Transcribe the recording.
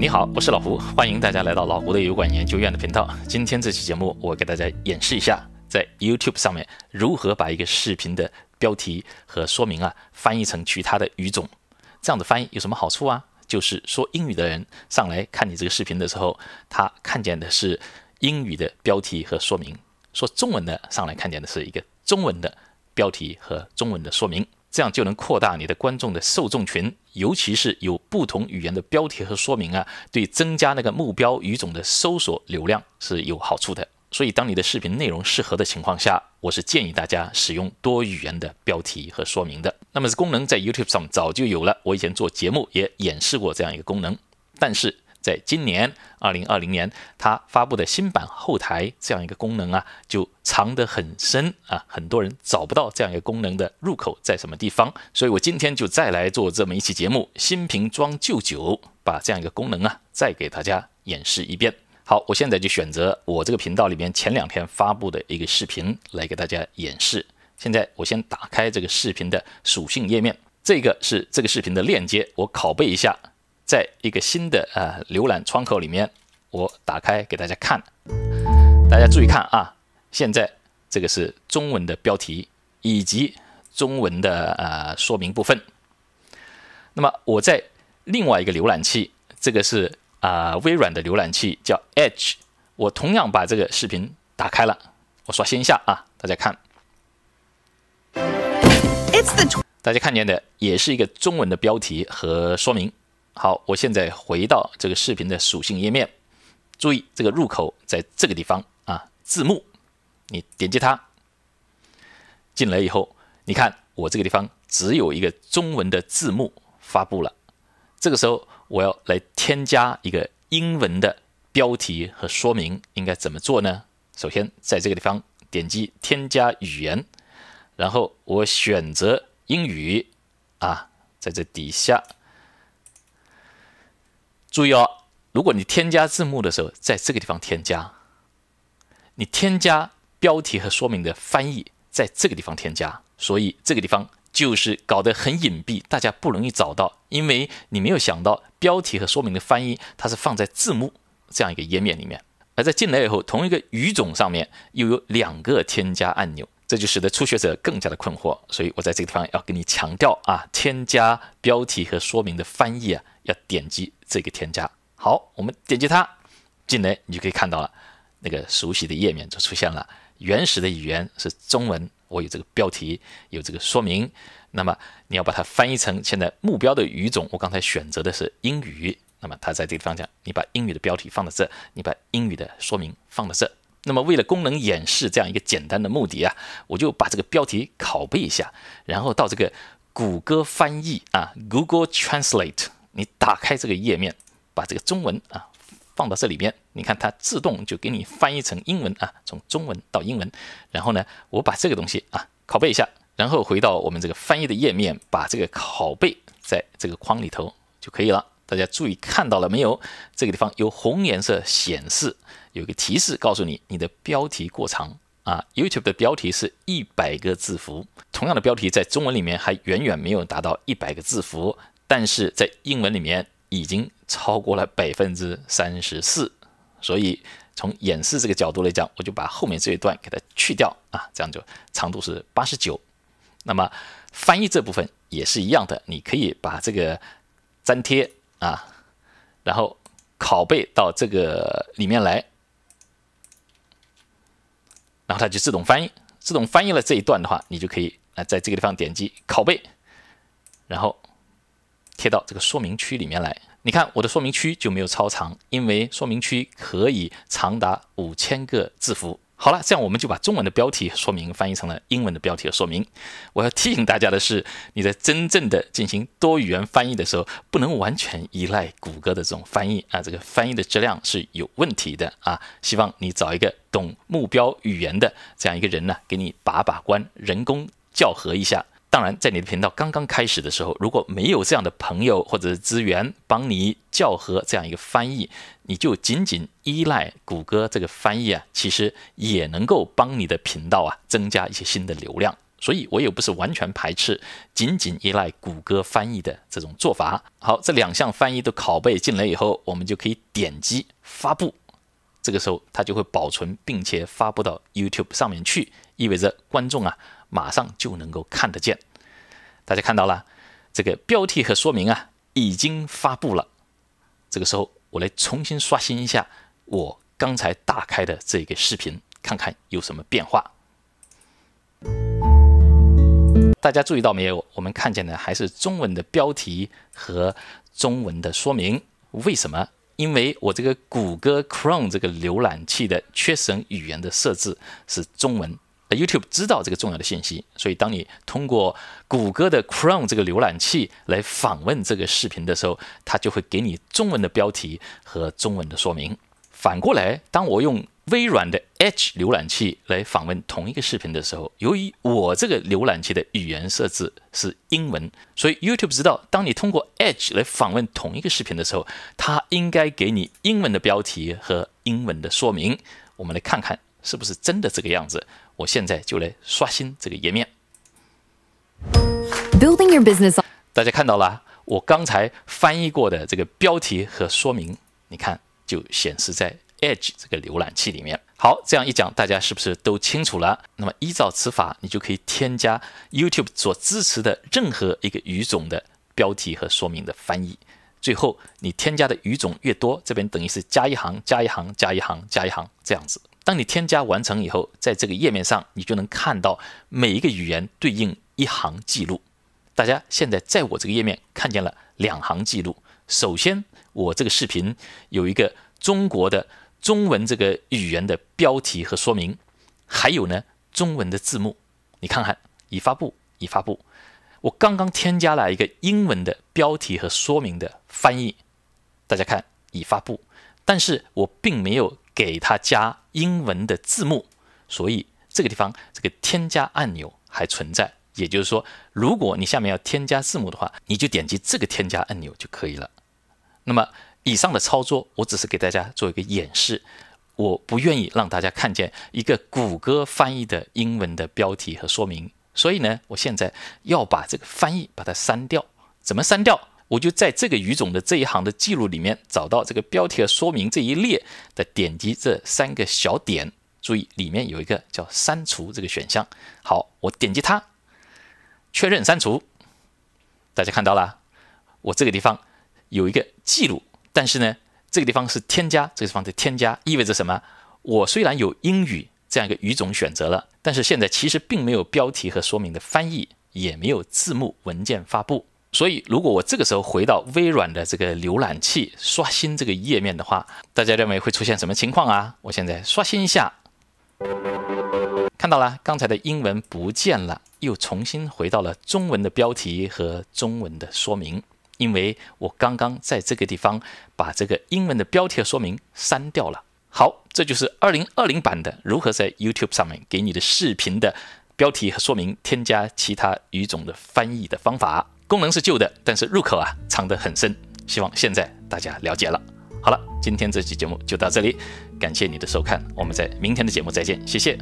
你好，我是老胡，欢迎大家来到老胡的油管研究院的频道。今天这期节目，我给大家演示一下在 YouTube 上面如何把一个视频的标题和说明啊翻译成其他的语种。这样的翻译有什么好处啊？就是说英语的人上来看你这个视频的时候，他看见的是英语的标题和说明；说中文的上来看见的是一个中文的标题和中文的说明。这样就能扩大你的观众的受众群，尤其是有不同语言的标题和说明啊，对增加那个目标语种的搜索流量是有好处的。所以，当你的视频内容适合的情况下，我是建议大家使用多语言的标题和说明的。那么，这功能在 YouTube 上早就有了，我以前做节目也演示过这样一个功能，但是。在今年二零二零年，它发布的新版后台这样一个功能啊，就藏得很深啊，很多人找不到这样一个功能的入口在什么地方。所以我今天就再来做这么一期节目，新瓶装旧酒，把这样一个功能啊再给大家演示一遍。好，我现在就选择我这个频道里面前两天发布的一个视频来给大家演示。现在我先打开这个视频的属性页面，这个是这个视频的链接，我拷贝一下。在一个新的呃浏览窗口里面，我打开给大家看。大家注意看啊，现在这个是中文的标题以及中文的呃说明部分。那么我在另外一个浏览器，这个是啊微软的浏览器叫 Edge，我同样把这个视频打开了，我刷新一下啊，大家看，大家看见的也是一个中文的标题和说明。好，我现在回到这个视频的属性页面，注意这个入口在这个地方啊，字幕，你点击它，进来以后，你看我这个地方只有一个中文的字幕发布了，这个时候我要来添加一个英文的标题和说明，应该怎么做呢？首先在这个地方点击添加语言，然后我选择英语啊，在这底下。注意哦，如果你添加字幕的时候，在这个地方添加；你添加标题和说明的翻译，在这个地方添加。所以这个地方就是搞得很隐蔽，大家不容易找到，因为你没有想到标题和说明的翻译，它是放在字幕这样一个页面里面。而在进来以后，同一个语种上面又有两个添加按钮，这就使得初学者更加的困惑。所以我在这个地方要给你强调啊，添加标题和说明的翻译啊。要点击这个添加。好，我们点击它进来，你就可以看到了，那个熟悉的页面就出现了。原始的语言是中文，我有这个标题，有这个说明。那么你要把它翻译成现在目标的语种，我刚才选择的是英语。那么它在这个地方，你把英语的标题放在这，你把英语的说明放在这。那么为了功能演示这样一个简单的目的啊，我就把这个标题拷贝一下，然后到这个谷歌翻译啊，Google Translate。你打开这个页面，把这个中文啊放到这里边，你看它自动就给你翻译成英文啊，从中文到英文。然后呢，我把这个东西啊拷贝一下，然后回到我们这个翻译的页面，把这个拷贝在这个框里头就可以了。大家注意看到了没有？这个地方有红颜色显示，有个提示告诉你你的标题过长啊。YouTube 的标题是一百个字符，同样的标题在中文里面还远远没有达到一百个字符。但是在英文里面已经超过了百分之三十四，所以从演示这个角度来讲，我就把后面这一段给它去掉啊，这样就长度是八十九。那么翻译这部分也是一样的，你可以把这个粘贴啊，然后拷贝到这个里面来，然后它就自动翻译，自动翻译了这一段的话，你就可以啊在这个地方点击拷贝，然后。贴到这个说明区里面来。你看我的说明区就没有超长，因为说明区可以长达五千个字符。好了，这样我们就把中文的标题说明翻译成了英文的标题和说明。我要提醒大家的是，你在真正的进行多语言翻译的时候，不能完全依赖谷歌的这种翻译啊，这个翻译的质量是有问题的啊。希望你找一个懂目标语言的这样一个人呢，给你把把关，人工校核一下。当然，在你的频道刚刚开始的时候，如果没有这样的朋友或者资源帮你校核这样一个翻译，你就仅仅依赖谷歌这个翻译啊，其实也能够帮你的频道啊增加一些新的流量。所以，我也不是完全排斥仅仅依赖谷歌翻译的这种做法。好，这两项翻译都拷贝进来以后，我们就可以点击发布，这个时候它就会保存并且发布到 YouTube 上面去，意味着观众啊。马上就能够看得见，大家看到了这个标题和说明啊，已经发布了。这个时候，我来重新刷新一下我刚才打开的这个视频，看看有什么变化。大家注意到没有？我们看见的还是中文的标题和中文的说明。为什么？因为我这个谷歌 Chrome 这个浏览器的缺省语言的设置是中文。YouTube 知道这个重要的信息，所以当你通过谷歌的 Chrome 这个浏览器来访问这个视频的时候，它就会给你中文的标题和中文的说明。反过来，当我用微软的 Edge 浏览器来访问同一个视频的时候，由于我这个浏览器的语言设置是英文，所以 YouTube 知道，当你通过 Edge 来访问同一个视频的时候，它应该给你英文的标题和英文的说明。我们来看看。是不是真的这个样子？我现在就来刷新这个页面。大家看到了，我刚才翻译过的这个标题和说明，你看就显示在 Edge 这个浏览器里面。好，这样一讲，大家是不是都清楚了？那么依照此法，你就可以添加 YouTube 所支持的任何一个语种的标题和说明的翻译。最后，你添加的语种越多，这边等于是加一行、加一行、加一行、加一行这样子。当你添加完成以后，在这个页面上，你就能看到每一个语言对应一行记录。大家现在在我这个页面看见了两行记录。首先，我这个视频有一个中国的中文这个语言的标题和说明，还有呢中文的字幕。你看看，已发布，已发布。我刚刚添加了一个英文的标题和说明的翻译，大家看，已发布。但是我并没有。给它加英文的字幕，所以这个地方这个添加按钮还存在。也就是说，如果你下面要添加字幕的话，你就点击这个添加按钮就可以了。那么以上的操作，我只是给大家做一个演示，我不愿意让大家看见一个谷歌翻译的英文的标题和说明。所以呢，我现在要把这个翻译把它删掉，怎么删掉？我就在这个语种的这一行的记录里面找到这个标题和说明这一列的点击这三个小点，注意里面有一个叫删除这个选项。好，我点击它，确认删除。大家看到了，我这个地方有一个记录，但是呢，这个地方是添加，这个地方的添加意味着什么？我虽然有英语这样一个语种选择了，但是现在其实并没有标题和说明的翻译，也没有字幕文件发布。所以，如果我这个时候回到微软的这个浏览器刷新这个页面的话，大家认为会出现什么情况啊？我现在刷新一下，看到了，刚才的英文不见了，又重新回到了中文的标题和中文的说明，因为我刚刚在这个地方把这个英文的标题说明删掉了。好，这就是2020版的如何在 YouTube 上面给你的视频的标题和说明添加其他语种的翻译的方法。功能是旧的，但是入口啊藏得很深，希望现在大家了解了。好了，今天这期节目就到这里，感谢你的收看，我们在明天的节目再见，谢谢。